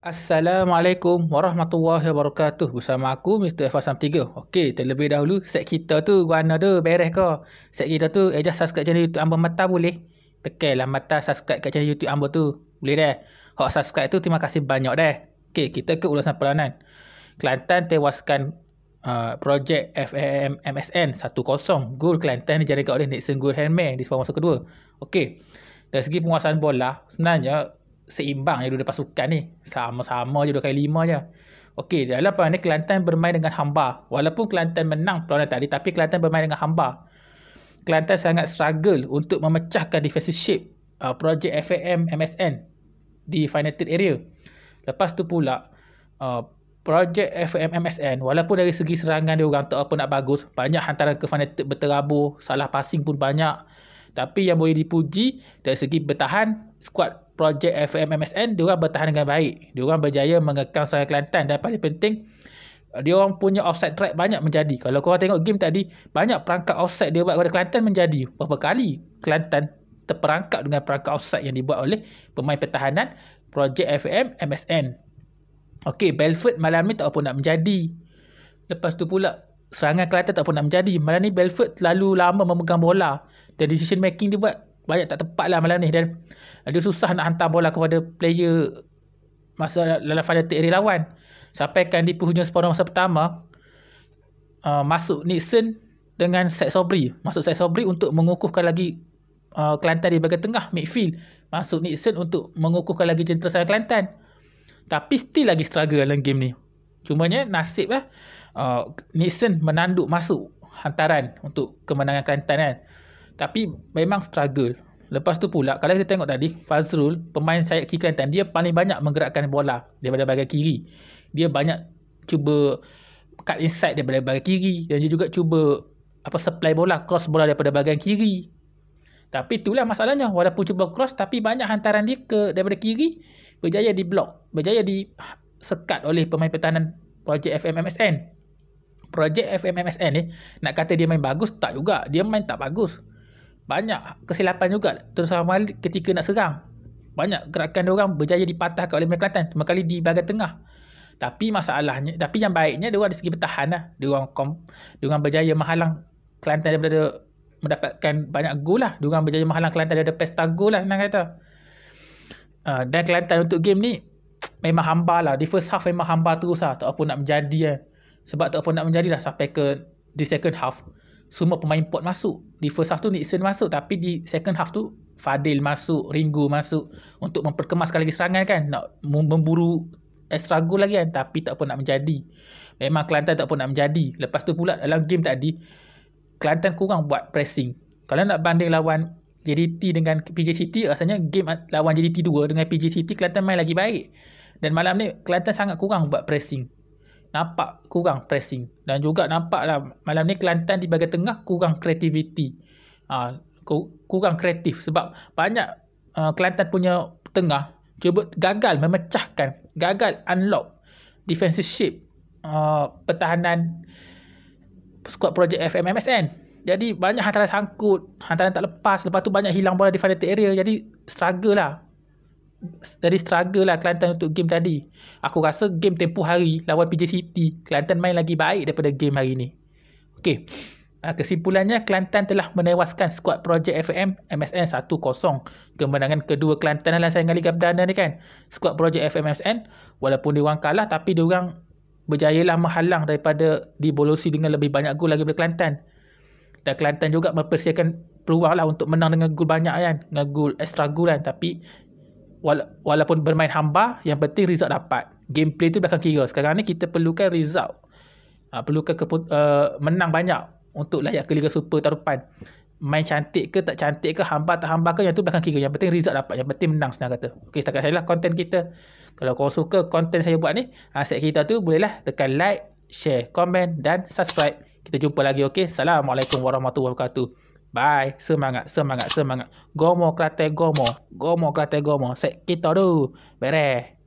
Assalamualaikum warahmatullahi wabarakatuh Bersama aku Mr. F3 Okey, terlebih dahulu set kita tu Guana tu beres ke Set kita tu Adjust subscribe channel YouTube ambo Mata boleh Tekan lah mata subscribe kat channel YouTube ambo tu Boleh dah Hak subscribe tu terima kasih banyak dah Okey, kita ke ulasan perlawanan Kelantan tewaskan uh, Projek FAM MSN 1-0 Gol Kelantan dijadikan oleh Nixon Gold Handman Di sepanjang masa kedua Okey dari segi penguasaan bola, sebenarnya seimbang je dua pasukan ni. Sama-sama je dua kali lima je. Okey, dalam perang ni Kelantan bermain dengan hamba. Walaupun Kelantan menang perlawanan tadi, tapi Kelantan bermain dengan hamba. Kelantan sangat struggle untuk memecahkan defensive shape uh, projek FAM MSN di final third area. Lepas tu pula, uh, projek FAM MSN, walaupun dari segi serangan dia orang tak apa nak bagus, banyak hantaran ke final third berterabur, salah passing pun banyak. Tapi yang boleh dipuji dari segi bertahan, squad projek FMMSN diorang bertahan dengan baik. Diorang berjaya mengekang Sungai Kelantan dan paling penting eh, dia orang punya offset track banyak menjadi. Kalau kau tengok game tadi, banyak perangkat offset dia buat kepada Kelantan menjadi. Berapa kali Kelantan terperangkap dengan perangkat offset yang dibuat oleh pemain pertahanan projek FM MSN. Okey, Belford malam ni tak apa nak menjadi. Lepas tu pula serangan Kelantan tak apa nak menjadi. Malam ni Belford terlalu lama memegang bola dan decision making dia buat banyak tak tepat lah malam ni dan dia susah nak hantar bola kepada player masa dalam fanatik area lawan sampaikan di penghujung separuh masa pertama uh, masuk Nixon dengan Syed Sobri masuk Syed Sobri untuk mengukuhkan lagi uh, Kelantan di bahagian tengah midfield masuk Nixon untuk mengukuhkan lagi jentera serangan Kelantan tapi still lagi struggle dalam game ni cumanya nasib lah uh, Nixon menanduk masuk hantaran untuk kemenangan Kelantan kan tapi memang struggle. Lepas tu pula, kalau kita tengok tadi, Fazrul, pemain sayap kiri kanan dia paling banyak menggerakkan bola daripada bahagian kiri. Dia banyak cuba cut inside daripada bahagian kiri. Dan dia juga cuba apa supply bola, cross bola daripada bahagian kiri. Tapi itulah masalahnya. Walaupun cuba cross, tapi banyak hantaran dia ke daripada kiri berjaya di block. Berjaya di sekat oleh pemain pertahanan projek FMMSN. Projek FMMSN ni, nak kata dia main bagus, tak juga. Dia main tak bagus banyak kesilapan juga terus Malik ketika nak serang. Banyak gerakan dia orang berjaya dipatahkan oleh Malik Kelantan. Cuma kali di bahagian tengah. Tapi masalahnya, tapi yang baiknya dia orang dari segi bertahan lah. Dia orang, kom, dia orang berjaya menghalang Kelantan daripada mendapatkan banyak gol lah. Dia orang berjaya menghalang Kelantan daripada pesta gol lah senang kata. Uh, dan Kelantan untuk game ni memang hamba lah. Di first half memang hamba terus lah. Tak apa nak menjadi lah. Sebab tak apa nak menjadi lah sampai ke di second half semua pemain port masuk. Di first half tu Nixon masuk tapi di second half tu Fadil masuk, Ringo masuk untuk memperkemas lagi serangan kan. Nak memburu extra goal lagi kan tapi tak pun nak menjadi. Memang Kelantan tak pun nak menjadi. Lepas tu pula dalam game tadi Kelantan kurang buat pressing. Kalau nak banding lawan JDT dengan PJ City rasanya game lawan JDT 2 dengan PJ City Kelantan main lagi baik. Dan malam ni Kelantan sangat kurang buat pressing nampak kurang pressing dan juga nampaklah malam ni Kelantan di bahagian tengah kurang kreativiti ha, kurang kreatif sebab banyak uh, Kelantan punya tengah cuba gagal memecahkan gagal unlock defensive shape uh, pertahanan squad projek FMMSN jadi banyak hantaran sangkut hantaran tak lepas lepas tu banyak hilang bola di final area jadi struggle lah dari struggle lah Kelantan untuk game tadi. Aku rasa game tempoh hari lawan PJ City, Kelantan main lagi baik daripada game hari ni. Okey. Ah, kesimpulannya, Kelantan telah menewaskan skuad projek FM MSN 1-0. Kemenangan kedua Kelantan lah saya saingan Liga Perdana ni kan. Skuad projek FM MSN, walaupun diorang kalah tapi diorang lah menghalang daripada dibolosi dengan lebih banyak gol lagi daripada Kelantan. Dan Kelantan juga mempersiapkan peluang lah untuk menang dengan gol banyak kan. Dengan gol extra gol kan. Tapi wala- walaupun bermain hamba, yang penting result dapat. Gameplay tu belakang kira. Sekarang ni kita perlukan result. Ha, perlukan ke uh, eh, menang banyak untuk layak ke Liga Super tahun depan. Main cantik ke tak cantik ke, hamba tak hamba ke, yang tu belakang kira. Yang penting result dapat, yang penting menang senang kata. Okay, setakat saya lah konten kita. Kalau korang suka konten saya buat ni, ha, aset kita tu bolehlah tekan like, share, komen dan subscribe. Kita jumpa lagi okay. Assalamualaikum warahmatullahi wabarakatuh. Bye. Semangat, semangat, semangat. Gomo, klate, gomo. Gomo, klate, gomo. Sek, kita dulu. Beres.